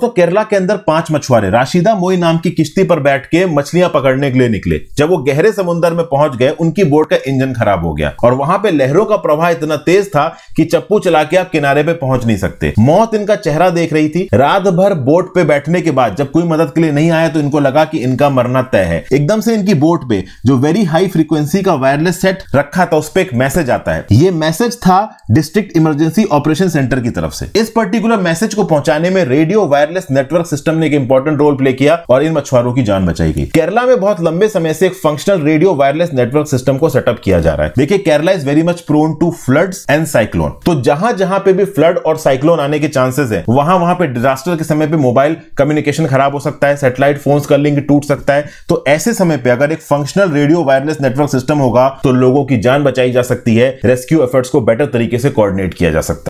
दोस्तों केरला के अंदर पांच मछुआरे राशिदा मोई नाम की किश्ती पर बैठ के मछलियां पकड़ने के लिए निकले जब वो गहरे समुद्र में पहुंच गए उनकी बोट का इंजन खराब हो गया और वहां पे लहरों का प्रवाह इतना तेज था कि चप्पू चला के आप किनारे पे पहुंच नहीं सकते मौत इनका चेहरा देख रही थी रात भर बोट पे बैठने के बाद जब कोई मदद के लिए नहीं आया तो इनको लगा की इनका मरना तय है एकदम से इनकी बोट पे जो वेरी हाई फ्रीक्वेंसी का वायरलेस सेट रखा था उस पर एक मैसेज आता है ये मैसेज था डिस्ट्रिक्ट इमरजेंसी ऑपरेशन सेंटर की तरफ से इस पर्टिकुलर मैसेज को पहुंचाने में radio wire wireless network system ने एक इंपॉर्टेंट रोल प्ले किया और इन मछुआरों की जान बचाई गई केरला में बहुत लंबे समय से एक functional radio wireless network system को सेटअप किया जा रहा है देखिए Kerala is very much prone to flood and cyclone तो जहां जहां पे भी फ्लड और साइक्लोन आने के चांसेस है वहां वहां पे डिजास्टर के समय पे मोबाइल कम्युनिकेशन खराब हो सकता है सेटेलाइट फोन का लिंक टूट सकता है तो ऐसे समय पे अगर एक functional radio wireless network system होगा तो लोगों की जान बचाई जा सकती है रेस्क्यू एफर्ट्स को बेटर तरीके से कोऑर्डिनेट किया जा सकता है